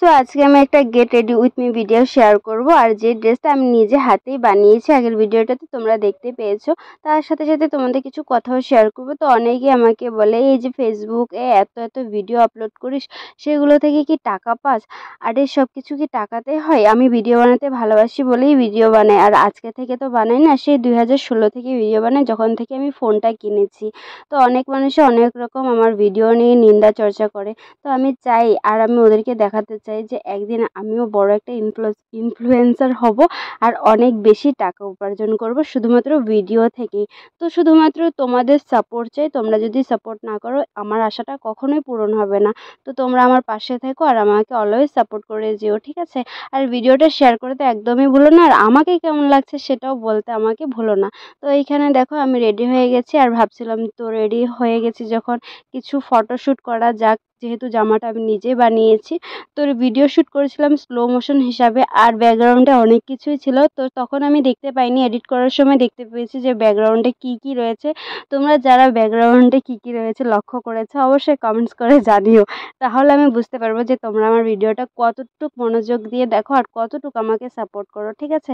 so আজকে আমি একটা get ready with me video share করব আর যে ড্রেসটা আমি নিজে হাতেই বানিয়েছি আগের ভিডিওটাতে তোমরা দেখতে পেয়েছো তার সাথে সাথে তোমাদের কিছু কথাও শেয়ার করবো তো অনেকেই আমাকে বলে এই যে ফেসবুকে এত এত ভিডিও আপলোড করিস সেগুলো থেকে কি টাকা পাস আর এই সব কিছু কি টাকাতে হয় আমি ভিডিও বানাতে ভালোবাসি বলেই ভিডিও বানাই আর আজকে থেকে তো বানাই না সেই দুই থেকে ভিডিও বানাই যখন থেকে আমি ফোনটা কিনেছি তো অনেক মানুষে অনেক রকম আমার ভিডিও নিয়ে নিন্দা চর্চা করে তো আমি চাই আর আমি ওদেরকে দেখাতে চাই যে একদিন আমিও বড় একটা ইনফ্লুয়েন্সার হব আর অনেক বেশি টাকা উপার্জন করব শুধুমাত্র ভিডিও থেকে তো শুধুমাত্র তোমাদের সাপোর্ট চাই তোমরা যদি সাপোর্ট না করো আমার আশাটা কখনোই পূরণ হবে না তো তোমরা আমার পাশে থেকো আর আমাকে অলওয়েজ সাপোর্ট করে যেও ঠিক আছে আর ভিডিওটা শেয়ার করতে একদমই ভুলো না আর আমাকে কেমন লাগছে সেটাও বলতে আমাকে ভুলো না তো এইখানে দেখো আমি রেডি হয়ে গেছি আর ভাবছিলাম তো রেডি হয়ে গেছি যখন কিছু ফটোশ্যুট করা যাক যেহেতু জামাটা আমি নিজে বানিয়েছি তো ভিডিও শ্যুট করেছিলাম স্লো মোশন হিসাবে আর ব্যাকগ্রাউন্ডে অনেক কিছুই ছিল তো তখন আমি দেখতে পাইনি এডিট করার সময় দেখতে পেয়েছি যে ব্যাকগ্রাউন্ডে কি কি রয়েছে তোমরা যারা ব্যাকগ্রাউন্ডে কি কি রয়েছে লক্ষ্য করেছো অবশ্যই কমেন্টস করে জানিও তাহলে আমি বুঝতে পারবো যে তোমরা আমার ভিডিওটা কতটুক মনোযোগ দিয়ে দেখো আর কতটুক আমাকে সাপোর্ট করো ঠিক আছে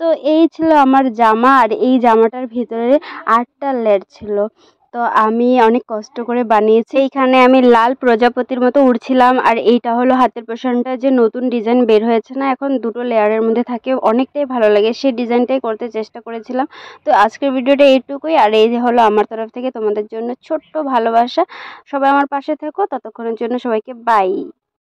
তো এই ছিল আমার জামা আর এই জামাটার ভিতরে আটটা লেট ছিল তো আমি অনেক কষ্ট করে বানিয়েছি এইখানে আমি লাল প্রজাপতির মতো উড়ছিলাম আর এইটা হলো হাতের পোষণটা যে নতুন ডিজাইন বের হয়েছে না এখন দুটো লেয়ারের মধ্যে থাকে অনেকটাই ভালো লাগে সেই ডিজাইনটাই করতে চেষ্টা করেছিলাম তো আজকের ভিডিওটা এইটুকুই আর এই হলো আমার তরফ থেকে তোমাদের জন্য ছোট্ট ভালোবাসা সবাই আমার পাশে থেকো ততক্ষণের জন্য সবাইকে বাই